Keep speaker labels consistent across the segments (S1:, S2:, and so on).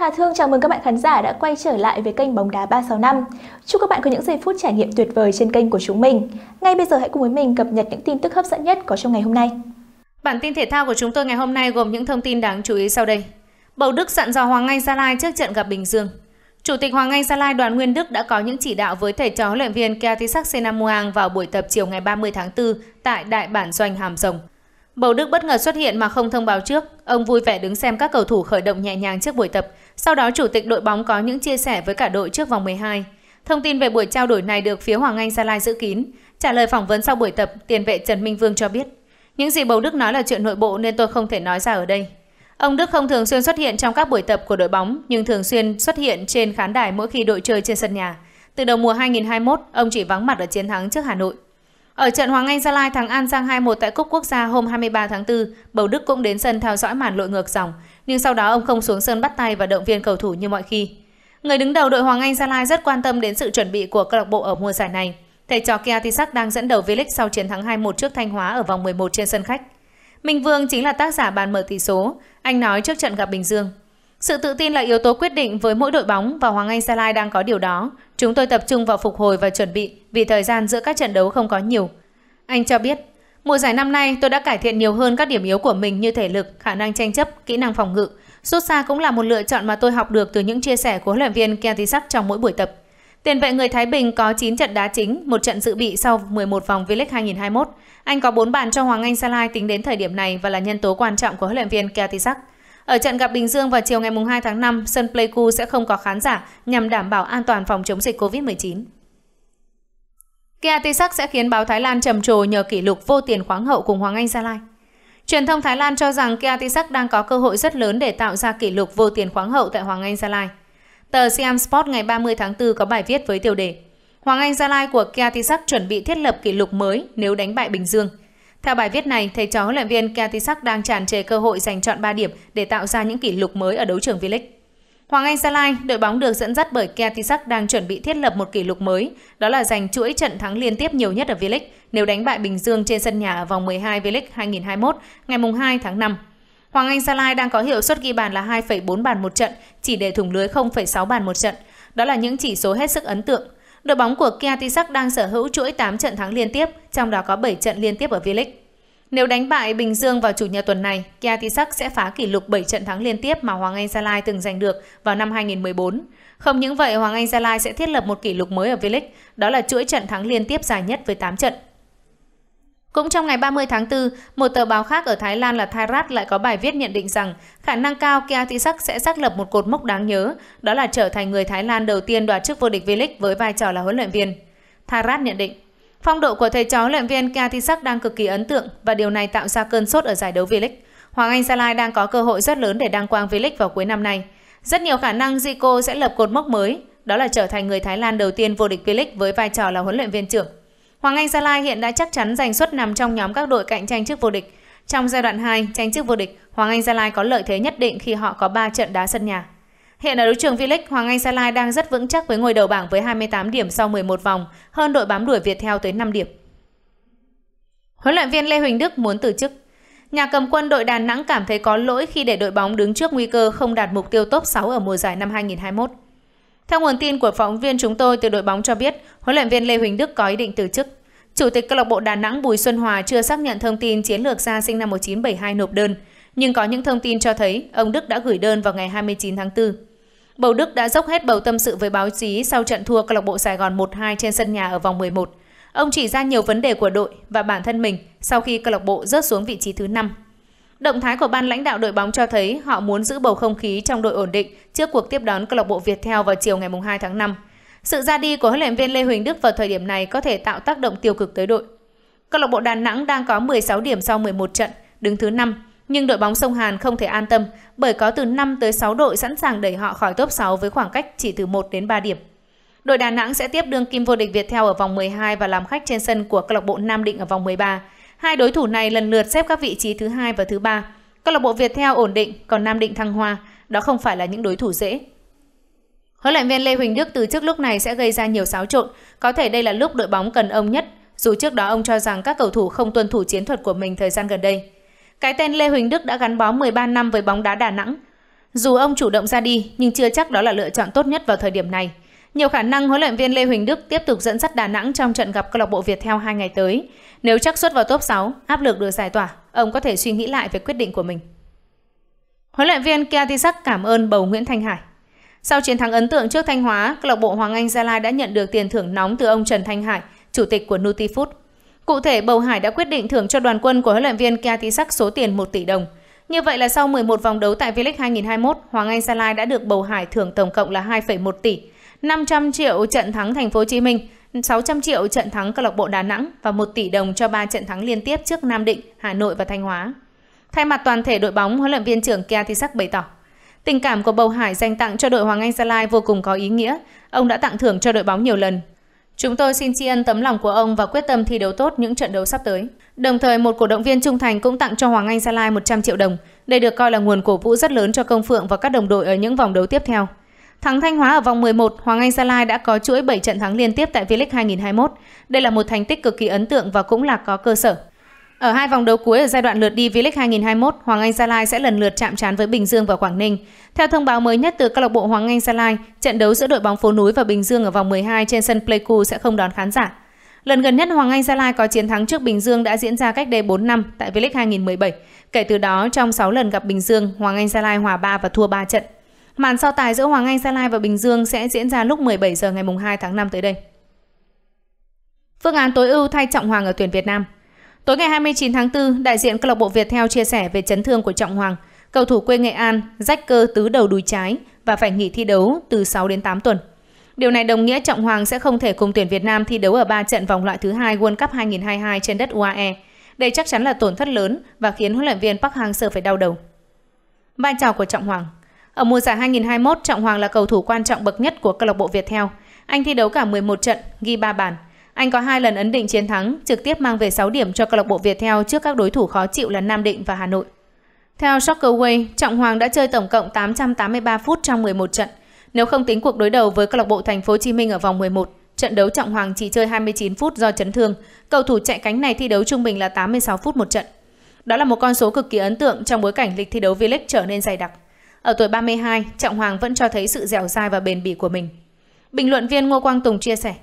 S1: Hà Thương chào mừng các bạn khán giả đã quay trở lại với kênh Bóng đá 365. Chúc các bạn có những giây phút trải nghiệm tuyệt vời trên kênh của chúng mình. Ngay bây giờ hãy cùng với mình cập nhật những tin tức hấp dẫn nhất có trong ngày hôm nay. Bản tin thể thao của chúng tôi ngày hôm nay gồm những thông tin đáng chú ý sau đây. Bầu Đức dặn dò Hoàng Anh Gia Lai trước trận gặp Bình Dương. Chủ tịch Hoàng Anh Gia Lai Đoàn Nguyên Đức đã có những chỉ đạo với thầy trò huấn luyện viên Kiatisak Senamuang vào buổi tập chiều ngày 30 tháng 4 tại Đại bản doanh Hàm Rồng. Bầu Đức bất ngờ xuất hiện mà không thông báo trước. Ông vui vẻ đứng xem các cầu thủ khởi động nhẹ nhàng trước buổi tập. Sau đó chủ tịch đội bóng có những chia sẻ với cả đội trước vòng 12. Thông tin về buổi trao đổi này được phía Hoàng Anh Gia Lai giữ kín. Trả lời phỏng vấn sau buổi tập, tiền vệ Trần Minh Vương cho biết. Những gì Bầu Đức nói là chuyện nội bộ nên tôi không thể nói ra ở đây. Ông Đức không thường xuyên xuất hiện trong các buổi tập của đội bóng, nhưng thường xuyên xuất hiện trên khán đài mỗi khi đội chơi trên sân nhà. Từ đầu mùa 2021, ông chỉ vắng mặt ở chiến thắng trước Hà Nội. Ở trận Hoàng Anh Gia Lai thắng An Giang 2-1 tại Cúp Quốc gia hôm 23 tháng 4, Bầu Đức cũng đến sân theo dõi màn lội ngược dòng, nhưng sau đó ông không xuống sân bắt tay và động viên cầu thủ như mọi khi. Người đứng đầu đội Hoàng Anh Gia Lai rất quan tâm đến sự chuẩn bị của câu lạc bộ ở mùa giải này. Thầy trò Kiatisak đang dẫn đầu V-League sau chiến thắng 2-1 trước Thanh Hóa ở vòng 11 trên sân khách. Minh Vương chính là tác giả bàn mở tỷ số, anh nói trước trận gặp Bình Dương. Sự tự tin là yếu tố quyết định với mỗi đội bóng và Hoàng Anh Gia Lai đang có điều đó. Chúng tôi tập trung vào phục hồi và chuẩn bị vì thời gian giữa các trận đấu không có nhiều. Anh cho biết, mùa giải năm nay tôi đã cải thiện nhiều hơn các điểm yếu của mình như thể lực, khả năng tranh chấp, kỹ năng phòng ngự. Rút xa cũng là một lựa chọn mà tôi học được từ những chia sẻ của huấn luyện viên Kiatisak trong mỗi buổi tập. Tiền vệ người Thái Bình có 9 trận đá chính, một trận dự bị sau 11 vòng V-League 2021. Anh có 4 bàn cho Hoàng Anh Gia Lai tính đến thời điểm này và là nhân tố quan trọng của huấn luyện viên Kiatisak. Ở trận gặp Bình Dương vào chiều ngày 2 tháng 5, sân Pleiku sẽ không có khán giả nhằm đảm bảo an toàn phòng chống dịch COVID-19. Kia Tisak sẽ khiến báo Thái Lan trầm trồ nhờ kỷ lục vô tiền khoáng hậu cùng Hoàng Anh Gia Lai. Truyền thông Thái Lan cho rằng Kia Tisak đang có cơ hội rất lớn để tạo ra kỷ lục vô tiền khoáng hậu tại Hoàng Anh Gia Lai. Tờ Siam Sport ngày 30 tháng 4 có bài viết với tiêu đề Hoàng Anh Gia Lai của Kia Tisak chuẩn bị thiết lập kỷ lục mới nếu đánh bại Bình Dương – theo bài viết này, thầy trò huấn luyện viên Katisak đang tràn trề cơ hội giành chọn 3 điểm để tạo ra những kỷ lục mới ở đấu trường V-League. Hoàng Anh Gia Lai, đội bóng được dẫn dắt bởi Katisak đang chuẩn bị thiết lập một kỷ lục mới, đó là giành chuỗi trận thắng liên tiếp nhiều nhất ở V-League nếu đánh bại Bình Dương trên sân nhà ở vòng 12 V-League 2021 ngày 2 tháng 5. Hoàng Anh Gia Lai đang có hiệu suất ghi bàn là 2,4 bàn một trận, chỉ để thủng lưới 0,6 bàn một trận. Đó là những chỉ số hết sức ấn tượng Đội bóng của Kia Tisak đang sở hữu chuỗi 8 trận thắng liên tiếp, trong đó có 7 trận liên tiếp ở V-League. Nếu đánh bại Bình Dương vào chủ nhật tuần này, Kia Tisak sẽ phá kỷ lục 7 trận thắng liên tiếp mà Hoàng Anh Gia Lai từng giành được vào năm 2014. Không những vậy, Hoàng Anh Gia Lai sẽ thiết lập một kỷ lục mới ở V-League, đó là chuỗi trận thắng liên tiếp dài nhất với 8 trận. Cũng trong ngày 30 tháng 4, một tờ báo khác ở Thái Lan là Thairat lại có bài viết nhận định rằng khả năng cao Kia Tisak sẽ xác lập một cột mốc đáng nhớ, đó là trở thành người Thái Lan đầu tiên đoạt chức vô địch V-League với vai trò là huấn luyện viên. Thairat nhận định, phong độ của thầy trò huấn luyện viên Kia Tisak đang cực kỳ ấn tượng và điều này tạo ra cơn sốt ở giải đấu V-League. Hoàng Anh Gia Lai đang có cơ hội rất lớn để đăng quang V-League vào cuối năm nay. Rất nhiều khả năng Zico sẽ lập cột mốc mới, đó là trở thành người Thái Lan đầu tiên vô địch V-League với vai trò là huấn luyện viên trưởng. Hoàng Anh Gia Lai hiện đã chắc chắn giành suất nằm trong nhóm các đội cạnh tranh chức vô địch. Trong giai đoạn 2 tranh chức vô địch, Hoàng Anh Gia Lai có lợi thế nhất định khi họ có 3 trận đá sân nhà. Hiện ở đấu trường V-League, Hoàng Anh Gia Lai đang rất vững chắc với ngôi đầu bảng với 28 điểm sau 11 vòng, hơn đội bám đuổi Việt theo tới 5 điểm. Huấn luyện viên Lê Huỳnh Đức muốn từ chức. Nhà cầm quân đội Đà Nẵng cảm thấy có lỗi khi để đội bóng đứng trước nguy cơ không đạt mục tiêu top 6 ở mùa giải năm 2021. Theo nguồn tin của phóng viên chúng tôi từ đội bóng cho biết, huấn luyện viên Lê Huỳnh Đức có ý định từ chức. Chủ tịch câu lạc bộ Đà Nẵng Bùi Xuân Hòa chưa xác nhận thông tin chiến lược gia sinh năm 1972 nộp đơn, nhưng có những thông tin cho thấy ông Đức đã gửi đơn vào ngày 29 tháng 4. Bầu Đức đã dốc hết bầu tâm sự với báo chí sau trận thua câu lạc bộ Sài Gòn 1-2 trên sân nhà ở vòng 11. Ông chỉ ra nhiều vấn đề của đội và bản thân mình sau khi câu lạc bộ rớt xuống vị trí thứ 5. Động thái của ban lãnh đạo đội bóng cho thấy họ muốn giữ bầu không khí trong đội ổn định trước cuộc tiếp đón câu lạc bộ Việt Theo vào chiều ngày 2 tháng 5. Sự ra đi của huấn luyện viên Lê Huỳnh Đức vào thời điểm này có thể tạo tác động tiêu cực tới đội. Câu lạc bộ Đà Nẵng đang có 16 điểm sau 11 trận, đứng thứ 5, nhưng đội bóng sông Hàn không thể an tâm bởi có từ 5 tới 6 đội sẵn sàng đẩy họ khỏi top 6 với khoảng cách chỉ từ 1 đến 3 điểm. Đội Đà Nẵng sẽ tiếp đương kim vô địch Việt theo ở vòng 12 và làm khách trên sân của câu lạc bộ Nam Định ở vòng 13. Hai đối thủ này lần lượt xếp các vị trí thứ hai và thứ ba. Câu lạc bộ Việt theo ổn định, còn Nam Định thăng hoa. Đó không phải là những đối thủ dễ. Huấn luyện viên Lê Huỳnh Đức từ trước lúc này sẽ gây ra nhiều xáo trộn, có thể đây là lúc đội bóng cần ông nhất, dù trước đó ông cho rằng các cầu thủ không tuân thủ chiến thuật của mình thời gian gần đây. Cái tên Lê Huỳnh Đức đã gắn bó 13 năm với bóng đá Đà Nẵng. Dù ông chủ động ra đi, nhưng chưa chắc đó là lựa chọn tốt nhất vào thời điểm này. Nhiều khả năng huấn luyện viên Lê Huỳnh Đức tiếp tục dẫn dắt Đà Nẵng trong trận gặp câu lạc bộ Việt theo hai ngày tới. Nếu chắc xuất vào top 6, áp lực được giải tỏa, ông có thể suy nghĩ lại về quyết định của mình. Huấn luyện viên Kiatisak cảm ơn bầu Nguyễn Thanh Hải. Sau chiến thắng ấn tượng trước Thanh Hóa, câu lạc bộ Hoàng Anh Gia Lai đã nhận được tiền thưởng nóng từ ông Trần Thanh Hải, chủ tịch của Nutifood. Cụ thể, Bầu Hải đã quyết định thưởng cho đoàn quân của huấn luyện viên Kia Thị Sắc số tiền 1 tỷ đồng. Như vậy là sau 11 vòng đấu tại V-League 2021, Hoàng Anh Gia Lai đã được Bầu Hải thưởng tổng cộng là 2,1 tỷ, 500 triệu trận thắng Thành phố Hồ Chí Minh, 600 triệu trận thắng câu lạc bộ Đà Nẵng và 1 tỷ đồng cho 3 trận thắng liên tiếp trước Nam Định, Hà Nội và Thanh Hóa. Thay mặt toàn thể đội bóng, huấn luyện viên trưởng Kia Thị Sắc bày tỏ Tình cảm của Bầu Hải dành tặng cho đội Hoàng Anh Gia Lai vô cùng có ý nghĩa. Ông đã tặng thưởng cho đội bóng nhiều lần. Chúng tôi xin tri ân tấm lòng của ông và quyết tâm thi đấu tốt những trận đấu sắp tới. Đồng thời một cổ động viên trung thành cũng tặng cho Hoàng Anh Gia Lai 100 triệu đồng. Đây được coi là nguồn cổ vũ rất lớn cho Công Phượng và các đồng đội ở những vòng đấu tiếp theo. Thắng Thanh Hóa ở vòng 11, Hoàng Anh Gia Lai đã có chuỗi 7 trận thắng liên tiếp tại V-League 2021. Đây là một thành tích cực kỳ ấn tượng và cũng là có cơ sở. Ở hai vòng đấu cuối ở giai đoạn lượt đi V-League 2021, Hoàng Anh Gia Lai sẽ lần lượt chạm trán với Bình Dương và Quảng Ninh. Theo thông báo mới nhất từ câu lạc bộ Hoàng Anh Gia Lai, trận đấu giữa đội bóng phố núi và Bình Dương ở vòng 12 trên sân Pleiku sẽ không đón khán giả. Lần gần nhất Hoàng Anh Gia Lai có chiến thắng trước Bình Dương đã diễn ra cách đây 4 năm tại V-League 2017. Kể từ đó, trong 6 lần gặp Bình Dương, Hoàng Anh Gia Lai hòa 3 và thua 3 trận. Màn so tài giữa Hoàng Anh Gia Lai và Bình Dương sẽ diễn ra lúc 17 giờ ngày 2 tháng 5 tới đây. Phương án tối ưu thay Trọng Hoàng ở tuyển Việt Nam – Tối ngày 29 tháng 4, đại diện câu lạc bộ Việt Theo chia sẻ về chấn thương của Trọng Hoàng, cầu thủ quê Nghệ An rách cơ tứ đầu đùi trái và phải nghỉ thi đấu từ 6 đến 8 tuần. Điều này đồng nghĩa Trọng Hoàng sẽ không thể cùng tuyển Việt Nam thi đấu ở 3 trận vòng loại thứ hai World Cup 2022 trên đất UAE. Đây chắc chắn là tổn thất lớn và khiến huấn luyện viên Park Hang-seo phải đau đầu. Vai trò của Trọng Hoàng Ở mùa giải 2021, Trọng Hoàng là cầu thủ quan trọng bậc nhất của câu lạc bộ Việt Theo. Anh thi đấu cả 11 trận, ghi 3 bàn, anh có hai lần ấn định chiến thắng, trực tiếp mang về 6 điểm cho câu lạc bộ Viettel trước các đối thủ khó chịu là Nam Định và Hà Nội. Theo Soccerway, Trọng Hoàng đã chơi tổng cộng 883 phút trong 11 trận. Nếu không tính cuộc đối đầu với câu lạc bộ Thành phố Hồ Chí Minh ở vòng 11, trận đấu Trọng Hoàng chỉ chơi 29 phút do chấn thương. Cầu thủ chạy cánh này thi đấu trung bình là 86 phút một trận. Đó là một con số cực kỳ ấn tượng trong bối cảnh lịch thi đấu V-League trở nên dày đặc. Ở tuổi 32, Trọng Hoàng vẫn cho thấy sự dẻo dai và bền bỉ của mình. Bình luận viên Ngô Quang Tùng chia sẻ,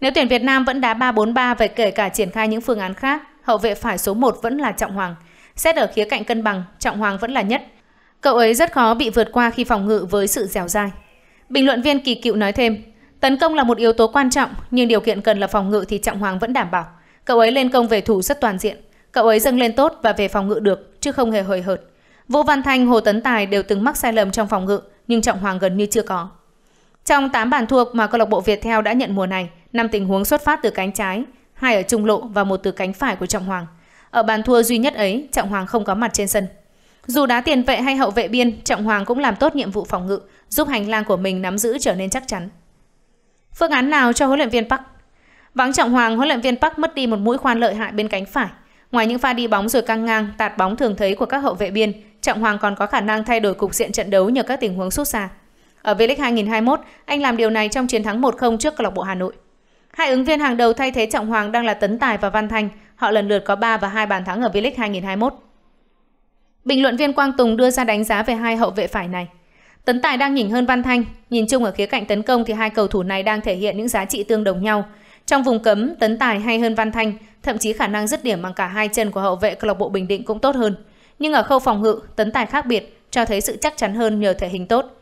S1: nếu tuyển Việt Nam vẫn đá 3-4-3 về kể cả triển khai những phương án khác, hậu vệ phải số 1 vẫn là Trọng Hoàng. Xét ở khía cạnh cân bằng, Trọng Hoàng vẫn là nhất. Cậu ấy rất khó bị vượt qua khi phòng ngự với sự dẻo dai. Bình luận viên kỳ cựu nói thêm, tấn công là một yếu tố quan trọng, nhưng điều kiện cần là phòng ngự thì Trọng Hoàng vẫn đảm bảo. Cậu ấy lên công về thủ rất toàn diện, cậu ấy dâng lên tốt và về phòng ngự được, chứ không hề hời hợt. Vũ Văn Thanh, Hồ Tấn Tài đều từng mắc sai lầm trong phòng ngự, nhưng Trọng Hoàng gần như chưa có. Trong 8 bàn thua mà câu lạc bộ Việt Theo đã nhận mùa này, năm tình huống xuất phát từ cánh trái, hai ở trung lộ và một từ cánh phải của Trọng Hoàng. Ở bàn thua duy nhất ấy, Trọng Hoàng không có mặt trên sân. Dù đá tiền vệ hay hậu vệ biên, Trọng Hoàng cũng làm tốt nhiệm vụ phòng ngự, giúp hành lang của mình nắm giữ trở nên chắc chắn. Phương án nào cho huấn luyện viên Park? Vắng Trọng Hoàng, huấn luyện viên Park mất đi một mũi khoan lợi hại bên cánh phải. Ngoài những pha đi bóng rồi căng ngang, tạt bóng thường thấy của các hậu vệ biên, Trọng Hoàng còn có khả năng thay đổi cục diện trận đấu nhờ các tình huống sút xa. Ở V-League 2021, anh làm điều này trong chiến thắng 1-0 trước câu lạc bộ Hà Nội. Hai ứng viên hàng đầu thay thế Trọng Hoàng đang là Tấn Tài và Văn thanh Họ lần lượt có 3 và 2 bàn thắng ở V-League 2021. Bình luận viên Quang Tùng đưa ra đánh giá về hai hậu vệ phải này. Tấn Tài đang nhỉnh hơn Văn Thanh. Nhìn chung ở khía cạnh tấn công thì hai cầu thủ này đang thể hiện những giá trị tương đồng nhau. Trong vùng cấm, Tấn Tài hay hơn Văn Thanh, thậm chí khả năng dứt điểm bằng cả hai chân của hậu vệ câu lạc bộ Bình Định cũng tốt hơn. Nhưng ở khâu phòng ngự, Tấn Tài khác biệt, cho thấy sự chắc chắn hơn nhờ thể hình tốt.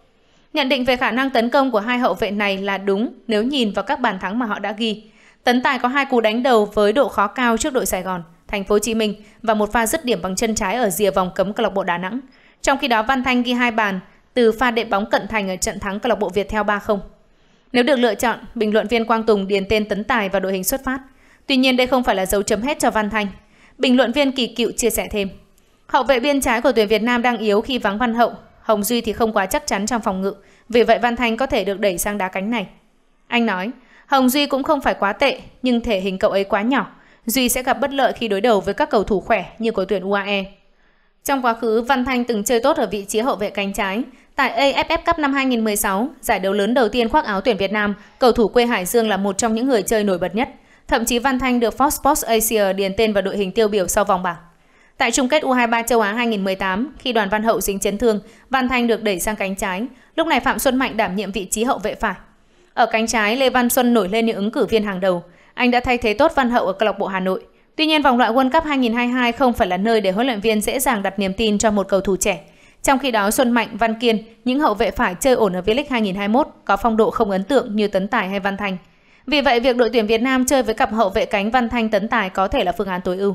S1: Nhận định về khả năng tấn công của hai hậu vệ này là đúng nếu nhìn vào các bàn thắng mà họ đã ghi. Tấn Tài có hai cú đánh đầu với độ khó cao trước đội Sài Gòn, Thành phố Hồ Chí Minh và một pha dứt điểm bằng chân trái ở rìa vòng cấm câu lạc bộ Đà Nẵng. Trong khi đó Văn Thanh ghi hai bàn từ pha đệm bóng cận thành ở trận thắng câu lạc bộ Việt theo 3-0. Nếu được lựa chọn, bình luận viên Quang Tùng điền tên Tấn Tài vào đội hình xuất phát. Tuy nhiên đây không phải là dấu chấm hết cho Văn Thanh. Bình luận viên Kỳ Cựu chia sẻ thêm. Hậu vệ biên trái của tuyển Việt Nam đang yếu khi vắng Văn Hậu Hồng Duy thì không quá chắc chắn trong phòng ngự, vì vậy Văn Thanh có thể được đẩy sang đá cánh này. Anh nói, Hồng Duy cũng không phải quá tệ, nhưng thể hình cậu ấy quá nhỏ. Duy sẽ gặp bất lợi khi đối đầu với các cầu thủ khỏe như của tuyển UAE. Trong quá khứ, Văn Thanh từng chơi tốt ở vị trí hậu vệ cánh trái. Tại AFF Cup năm 2016, giải đấu lớn đầu tiên khoác áo tuyển Việt Nam, cầu thủ quê Hải Dương là một trong những người chơi nổi bật nhất. Thậm chí Văn Thanh được Fox Sports Asia điền tên vào đội hình tiêu biểu sau vòng bảng. Tại chung kết U23 châu Á 2018, khi đoàn Văn Hậu dính chấn thương, Văn Thanh được đẩy sang cánh trái, lúc này Phạm Xuân Mạnh đảm nhiệm vị trí hậu vệ phải. Ở cánh trái, Lê Văn Xuân nổi lên những ứng cử viên hàng đầu. Anh đã thay thế tốt Văn Hậu ở câu lạc bộ Hà Nội. Tuy nhiên, vòng loại World Cup 2022 không phải là nơi để huấn luyện viên dễ dàng đặt niềm tin cho một cầu thủ trẻ. Trong khi đó, Xuân Mạnh, Văn Kiên, những hậu vệ phải chơi ổn ở V-League 2021 có phong độ không ấn tượng như Tấn Tài hay Văn Thành. Vì vậy, việc đội tuyển Việt Nam chơi với cặp hậu vệ cánh Văn Thanh Tấn Tài có thể là phương án tối ưu.